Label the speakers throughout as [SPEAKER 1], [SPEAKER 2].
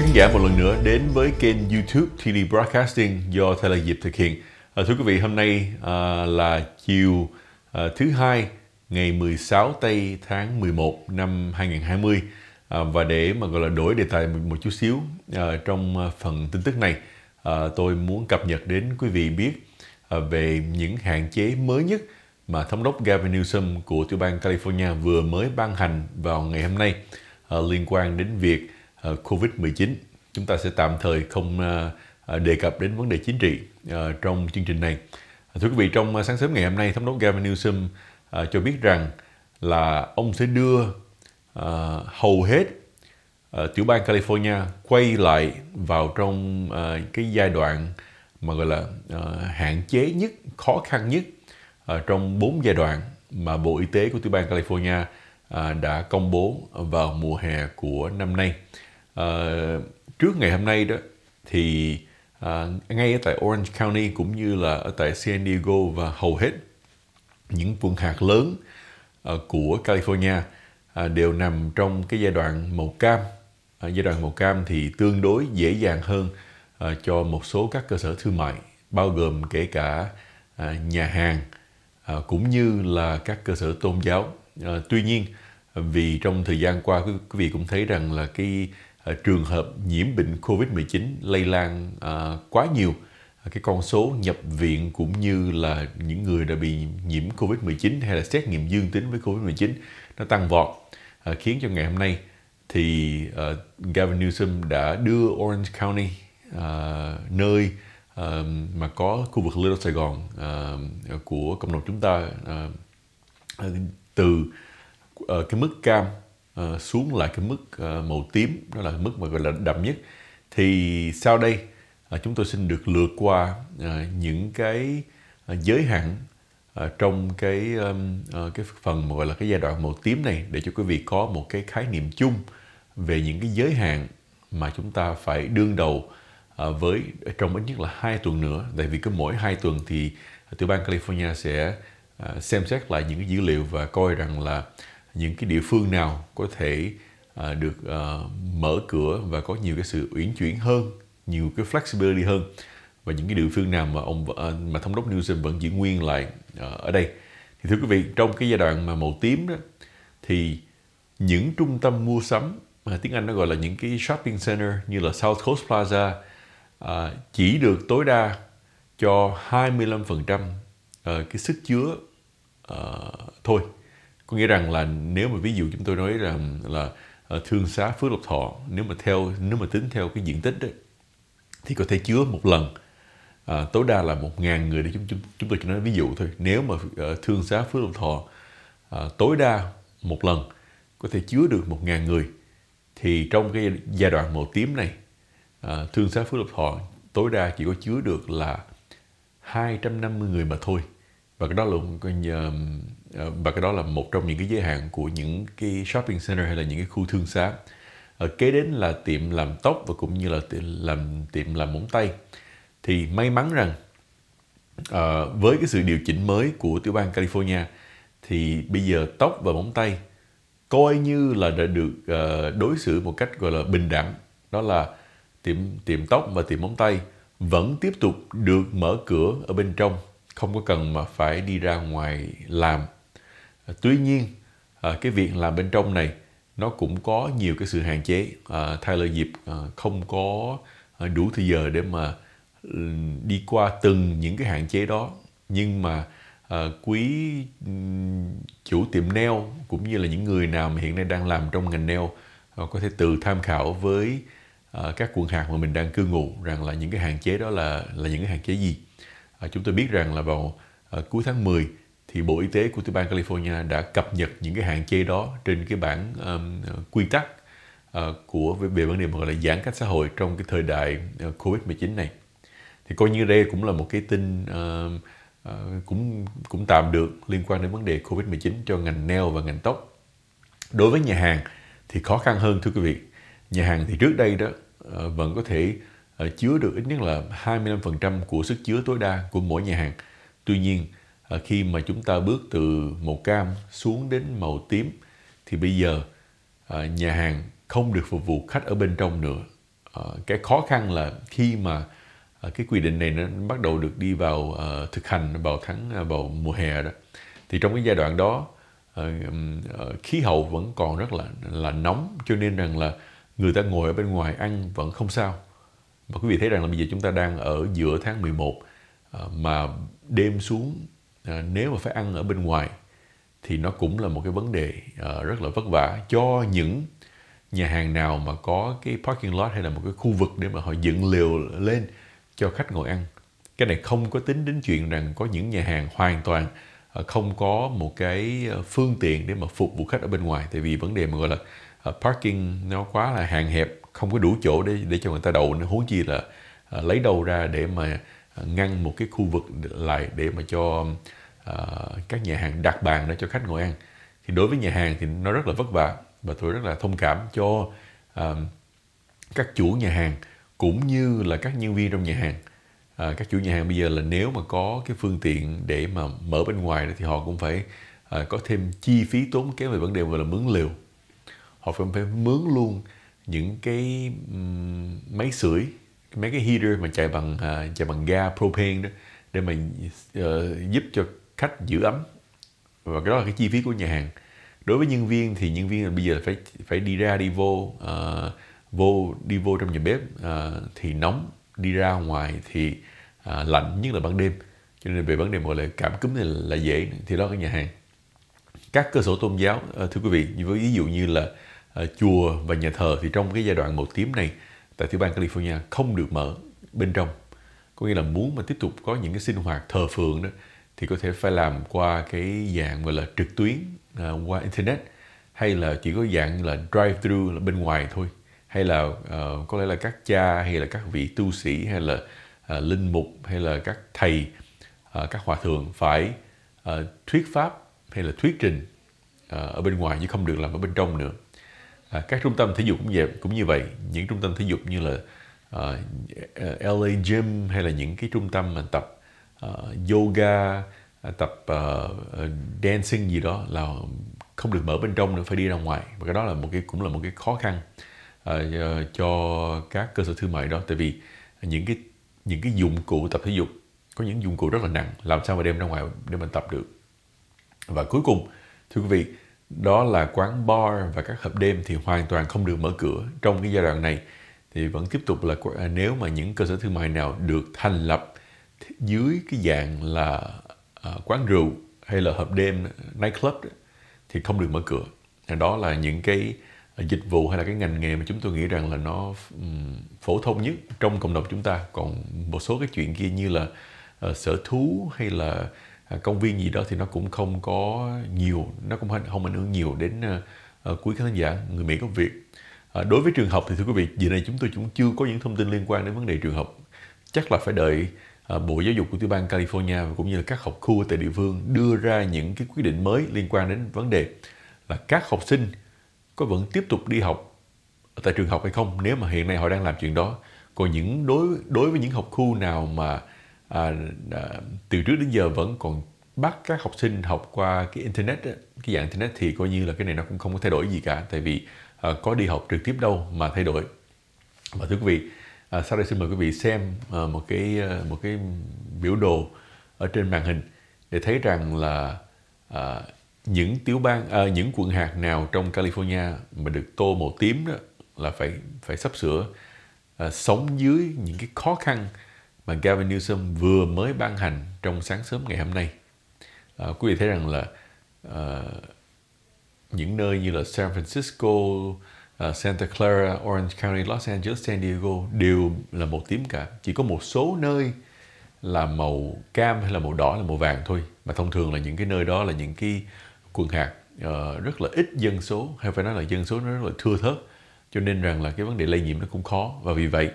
[SPEAKER 1] quý khán giả một lần nữa đến với kênh YouTube TD Broadcasting do Thay là Diệp thực hiện. À, thưa quý vị, hôm nay à, là chiều à, thứ hai ngày 16 tây tháng 11 năm 2020 à, và để mà gọi là đổi đề tài một, một chút xíu à, trong phần tin tức này, à, tôi muốn cập nhật đến quý vị biết à, về những hạn chế mới nhất mà thống đốc Gavin Newsom của tiểu bang California vừa mới ban hành vào ngày hôm nay à, liên quan đến việc Ờ, COVID-19. Chúng ta sẽ tạm thời không ờ, ờ, đề cập đến vấn đề chính trị trong chương trình này. Thưa quý vị, trong sáng sớm ngày hôm nay, Thống đốc Gavin Newsom cho biết rằng là ông sẽ đưa hầu hết tiểu bang California quay lại vào trong cái giai đoạn mà gọi là hạn chế nhất, khó khăn nhất trong bốn giai đoạn mà Bộ Y tế của tiểu bang California đã công bố vào mùa hè của năm nay. Ờ, trước ngày hôm nay đó thì uh, ngay ở tại Orange County cũng như là ở tại San Diego và hầu hết những quận hạt lớn uh, của California uh, đều nằm trong cái giai đoạn màu cam. Uh, giai đoạn màu cam thì tương đối dễ dàng hơn uh, cho một số các cơ sở thương mại bao gồm kể cả uh, nhà hàng uh, cũng như là các cơ sở tôn giáo. Uh, tuy nhiên vì trong thời gian qua quý vị cũng thấy rằng là cái Ờ, trường hợp nhiễm bệnh COVID-19 lây lan à, quá nhiều ờ, cái con số nhập viện cũng như là những người đã bị nhiễm COVID-19 hay là xét nghiệm dương tính với COVID-19 nó tăng vọt à, khiến cho ngày hôm nay thì uh, Gavin Newsom đã đưa Orange County uh, nơi uh, mà có khu vực Little Sài Gòn uh, của cộng đồng chúng ta uh, từ uh, cái mức cam Ờ, xuống lại cái mức ờ, màu tím đó là mức mà gọi là đậm nhất thì sau đây ờ, chúng tôi xin được lượt qua những cái giới hạn trong cái cái phần gọi là cái giai đoạn màu tím này để cho quý vị có một cái khái niệm chung về những cái giới hạn mà chúng ta phải đương đầu với trong ít nhất là hai tuần nữa tại vì cứ mỗi hai tuần thì tiểu bang California sẽ xem xét lại những cái dữ liệu và coi rằng là những cái địa phương nào có thể à, được à, mở cửa và có nhiều cái sự uyển chuyển hơn, nhiều cái flexibility hơn và những cái địa phương nào mà ông à, mà thống đốc Newsom vẫn giữ nguyên lại à, ở đây. Thì thưa quý vị, trong cái giai đoạn mà màu tím đó thì những trung tâm mua sắm mà tiếng Anh nó gọi là những cái shopping center như là South Coast Plaza à, chỉ được tối đa cho 25% à, cái sức chứa à, thôi có nghĩa rằng là nếu mà ví dụ chúng tôi nói rằng là, ờ, thương xá phước lộc thọ nếu mà theo nếu mà tính theo cái diện tích đấy thì có thể chứa một lần à, tối đa là một ngàn người để chúng chúng chúng tôi chỉ nói ví dụ thôi nếu mà ờ, thương xá phước lộc thọ à, tối đa một lần có thể chứa được một ngàn người thì trong cái giai đoạn màu tím này à, thương xá phước lộc thọ tối đa chỉ có chứa được là 250 người mà thôi và cái đó là ờ, và cái đó là một trong những cái giới hạn của những cái shopping center hay là những cái khu thương xá ờ, kế đến là tiệm làm tóc và cũng như là tiệm làm tiệm làm móng tay thì may mắn rằng ờ, với cái sự điều chỉnh mới của tiểu bang California thì bây giờ tóc và móng tay coi như là đã được đối xử một cách gọi là bình đẳng đó là tiệm tiệm tóc và tiệm móng tay vẫn tiếp tục được mở cửa ở bên trong không có cần mà phải đi ra ngoài làm à, tuy nhiên à, cái việc làm bên trong này nó cũng có nhiều cái sự hạn chế à, Tyler dịp à, không có đủ thời giờ để mà ừ, đi qua từng những cái hạn chế đó nhưng mà quý ừ, chủ tiệm nail cũng như là những người nào mà hiện nay đang làm trong ngành nail có thể tự tham khảo với các quận hạt mà mình đang cư ngụ rằng là những cái hạn chế đó là là những cái hạn chế gì à, chúng tôi biết rằng là vào à, cuối tháng 10 thì Bộ Y tế của tiểu bang California đã cập nhật những cái hạn chế đó trên cái bản um, quy tắc uh, của về vấn đề gọi là giãn cách xã hội trong cái thời đại uh, à, Covid-19 này. Thì coi như đây cũng là một cái tin uh, uh, cũng cũng tạm được liên quan đến vấn đề Covid-19 cho ngành nail và ngành tóc. Đối với nhà hàng thì khó khăn hơn thưa quý vị. Nhà hàng thì trước đây đó uh, vẫn có thể Ờ, chứa được ít nhất là 25% của sức chứa tối đa của mỗi nhà hàng. Tuy nhiên, ờ, khi mà chúng ta bước từ màu cam xuống đến màu tím thì bây giờ ờ, nhà hàng không được phục vụ khách ở bên trong nữa. cái khó khăn là khi mà cái quy định này nó bắt đầu được đi vào thực hành vào tháng vào mùa hè đó thì trong cái giai đoạn đó khí hậu vẫn còn rất là là nóng cho nên rằng là người ta ngồi ở bên ngoài ăn vẫn không sao và quý vị thấy rằng là bây giờ chúng ta đang ở giữa tháng 11 à, mà đêm xuống à, nếu mà phải ăn ở bên ngoài thì nó cũng là một cái vấn đề à, rất là vất vả cho những nhà hàng nào mà có cái parking lot hay là một cái khu vực để mà họ dựng lều lên cho khách ngồi ăn. Cái này không có tính đến chuyện rằng có những nhà hàng hoàn toàn Ờ, không có một cái ờ, phương tiện để mà phục vụ khách ở bên ngoài tại vì vấn đề mà gọi là ờ, parking nó quá là hàng hẹp không có đủ chỗ để để cho người ta đậu nó huống chi là lấy đâu ra để mà ngăn một cái khu vực lại để mà cho uh, các nhà hàng đặt bàn để cho khách ngồi ăn thì đối với nhà hàng thì nó rất là vất vả và tôi rất là thông cảm cho uh, các chủ nhà hàng cũng như là các nhân viên trong nhà hàng à, các chủ nhà hàng bây giờ là nếu mà có cái phương tiện để mà mở bên ngoài đó thì họ cũng phải à, có thêm chi phí tốn kém về vấn đề gọi là mướn liều họ phải phải mướn luôn những cái um, máy sưởi mấy cái heater mà chạy bằng à, chạy bằng ga propane đó để mà uh, giúp cho khách giữ ấm và cái đó là cái chi phí của nhà hàng đối với nhân viên thì nhân viên là bây giờ phải phải đi ra đi vô uh, vô đi vô trong nhà bếp uh, thì nóng đi ra ngoài thì à, lạnh nhất là ban đêm cho nên về vấn đề gọi là cảm cúm này là, là dễ thì đó ở nhà hàng các cơ sở tôn giáo à, thưa quý vị với ví dụ như là à, chùa và nhà thờ thì trong cái giai đoạn màu tím này tại tiểu bang California không được mở bên trong có nghĩa là muốn mà tiếp tục có những cái sinh hoạt thờ phượng đó thì có thể phải làm qua cái dạng gọi là trực tuyến à, qua internet hay là chỉ có dạng là drive through là bên ngoài thôi hay là uh, có lẽ là các cha hay là các vị tu sĩ hay là uh, linh mục hay là các thầy uh, các hòa thượng phải uh, thuyết pháp hay là thuyết trình uh, ở bên ngoài chứ không được làm ở bên trong nữa uh, các trung tâm thể dục cũng vậy cũng như vậy những trung tâm thể dục như là uh, LA Gym hay là những cái trung tâm mà tập uh, yoga à, tập uh, dancing gì đó là không được mở bên trong nữa phải đi ra ngoài và cái đó là một cái cũng là một cái khó khăn Ờ, ờ, cho các cơ sở thương mại đó tại vì những cái những cái dụng cụ tập thể dục có những dụng cụ rất là nặng làm sao mà đem ra ngoài để mình tập được và cuối cùng thưa quý vị đó là quán bar và các hộp đêm thì hoàn toàn không được mở cửa trong cái giai đoạn này thì vẫn tiếp tục là à, nếu mà những cơ sở thương mại nào được thành lập dưới cái dạng là à, quán rượu hay là hộp đêm nightclub thì không được mở cửa đó là những cái dịch vụ hay là cái ngành nghề mà chúng tôi nghĩ rằng là nó phổ thông nhất trong cộng đồng chúng ta còn một số cái chuyện kia như là uh, sở thú hay là à, công viên gì đó thì nó cũng không có nhiều nó cũng không ảnh hưởng nhiều đến uh, quý khán giả người Mỹ có việc uh, đối với trường học thì thưa quý vị giờ này chúng tôi cũng chưa có những thông tin liên quan đến vấn đề trường học chắc là phải đợi Bộ Giáo dục của tiểu bang California cũng như là các học khu tại địa phương đưa ra những cái quyết định mới liên quan đến vấn đề là các học sinh có vẫn tiếp tục đi học tại trường học hay không nếu mà hiện nay họ đang làm chuyện đó còn những đối đối với những học khu nào mà à, à, từ trước đến giờ vẫn còn bắt các học sinh học qua cái internet cái dạng internet thì coi như là cái này nó cũng không có thay đổi gì cả tại vì à, có đi học trực tiếp đâu mà thay đổi và thưa quý vị à, sau đây xin mời quý vị xem à, một cái à, một cái biểu đồ ở trên màn hình để thấy rằng là à, những tiểu bang à, những quận hạt nào trong California mà được tô màu tím đó là phải phải sắp sửa à, sống dưới những cái khó khăn mà Gavin Newsom vừa mới ban hành trong sáng sớm ngày hôm nay. À, quý vị thấy rằng là à, những nơi như là San Francisco, à, Santa Clara, Orange County, Los Angeles, San Diego đều là màu tím cả. Chỉ có một số nơi là màu cam hay là màu đỏ là màu vàng thôi. Mà thông thường là những cái nơi đó là những cái quần hạt uh, rất là ít dân số hay phải nói là dân số nó rất là thưa thớt cho nên rằng là cái vấn đề lây nhiễm nó cũng khó và vì vậy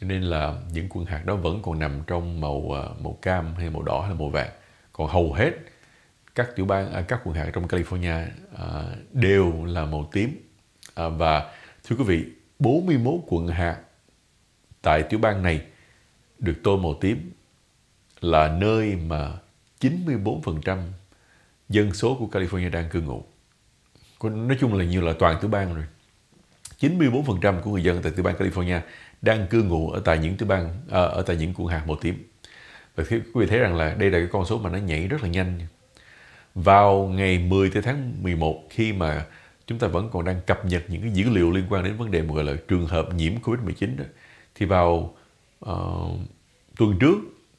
[SPEAKER 1] cho nên là những quần hạt đó vẫn còn nằm trong màu uh, màu cam hay màu đỏ hay màu vàng còn hầu hết các tiểu bang à, các quần hạt trong California à, đều là màu tím à, và thưa quý vị 41 quận hạt tại tiểu bang này được tô màu tím là nơi mà 94% dân số của California đang cư ngụ. Nói chung là như là toàn tiểu bang rồi. 94% của người dân tại tiểu bang California đang cư ngụ ở tại những tiểu bang à, ở tại những quận hạt màu tím. Và quý vị thấy rằng là đây là cái con số mà nó nhảy rất là nhanh. Vào ngày 10 tới tháng 11 khi mà chúng ta vẫn còn đang cập nhật những cái dữ liệu liên quan đến vấn đề mà gọi là trường hợp nhiễm Covid-19 đó, thì vào uh, tuần trước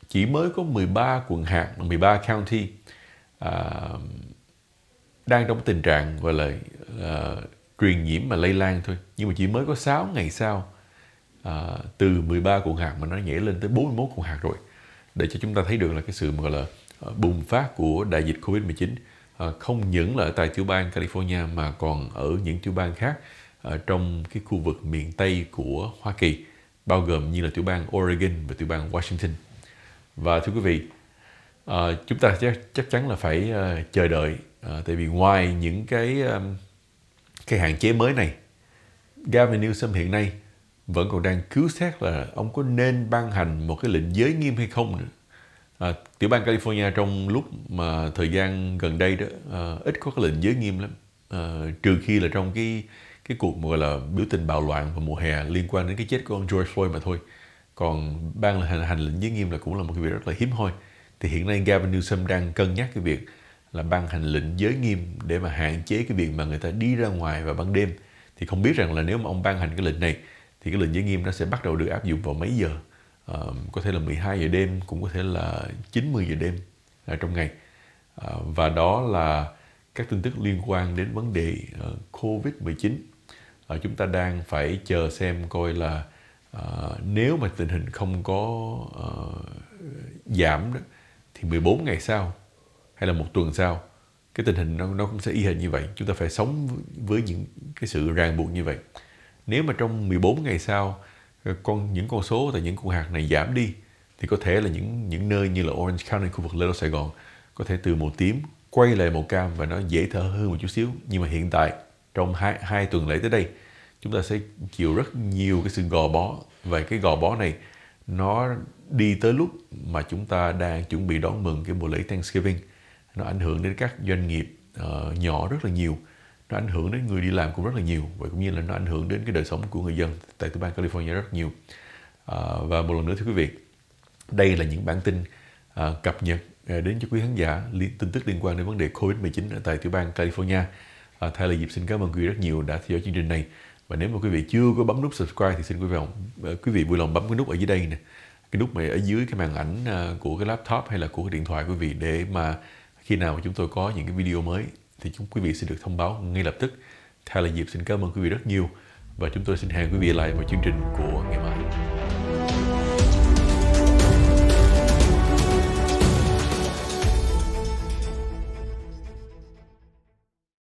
[SPEAKER 1] chỉ mới có 13 quận hạt, 13 county à, đang trong tình trạng gọi là à, truyền nhiễm mà lây lan thôi nhưng mà chỉ mới có 6 ngày sau à, từ 13 quận hạt mà nó nhảy lên tới 41 quận hạt rồi để cho chúng ta thấy được là cái sự gọi là ờ, bùng phát của đại dịch Covid-19 à, không những là ở tại tiểu bang California mà còn ở những tiểu bang khác ở trong cái khu vực miền Tây của Hoa Kỳ bao gồm như là tiểu bang Oregon và tiểu bang Washington. Và thưa quý vị, à, chúng ta chắc, chắc chắn là phải uh, chờ đợi à, tại vì ngoài những cái um, cái hạn chế mới này Gavin Newsom hiện nay vẫn còn đang cứu xét là ông có nên ban hành một cái lệnh giới nghiêm hay không nữa. À, tiểu bang California trong lúc mà thời gian gần đây đó à, ít có cái lệnh giới nghiêm lắm à, trừ khi là trong cái cái cuộc gọi là biểu tình bạo loạn vào mùa hè liên quan đến cái chết của ông George Floyd mà thôi còn ban hành, hành lệnh giới nghiêm là cũng là một cái việc rất là hiếm hoi thì hiện nay Gavin Newsom đang cân nhắc cái việc là ban hành lệnh giới nghiêm để mà hạn chế cái việc mà người ta đi ra ngoài vào ban đêm thì không biết rằng là nếu mà ông ban hành cái lệnh này thì cái lệnh giới nghiêm nó sẽ bắt đầu được áp dụng vào mấy giờ à, có thể là 12 giờ đêm cũng có thể là 90 giờ đêm à, trong ngày à, và đó là các tin tức liên quan đến vấn đề uh, COVID-19 à, chúng ta đang phải chờ xem coi là à, nếu mà tình hình không có à, giảm đó thì 14 ngày sau hay là một tuần sau cái tình hình nó, nó cũng sẽ y hệt như vậy chúng ta phải sống với những cái sự ràng buộc như vậy nếu mà trong 14 ngày sau ờ, con những con số tại những cung hạt này giảm đi thì có thể là những những nơi như là Orange County khu vực Lê Đô Sài Gòn có thể từ màu tím quay lại màu cam và nó dễ thở hơn một chút xíu nhưng mà hiện tại trong hai, hai tuần lễ tới đây chúng ta sẽ chịu rất nhiều cái sự gò bó và cái gò bó này nó đi tới lúc mà chúng ta đang chuẩn bị đón mừng cái mùa lễ Thanksgiving nó ảnh hưởng đến các doanh nghiệp uh, nhỏ rất là nhiều nó ảnh hưởng đến người đi làm cũng rất là nhiều và cũng như là nó ảnh hưởng đến cái đời sống của người dân tại tiểu bang California rất nhiều uh, và một lần nữa thưa quý vị đây là những bản tin uh, cập nhật đến cho quý khán giả liên, tin tức liên quan đến vấn đề COVID-19 ở tại tiểu bang California. À, thay lời dịp xin cảm ơn quý vị rất nhiều đã theo dõi chương trình này. Và nếu mà quý vị chưa có bấm nút subscribe thì xin quý vị, quý vị vui lòng bấm cái nút ở dưới đây nè cái nút mà ở dưới cái màn ảnh ờ, của cái laptop hay là của cái điện thoại quý vị để mà khi nào chúng tôi có những cái video mới thì chúng quý vị sẽ được thông báo ngay lập tức. theo là dịp xin cảm ơn quý vị rất nhiều và chúng tôi xin hẹn quý vị lại vào chương trình của ngày mai.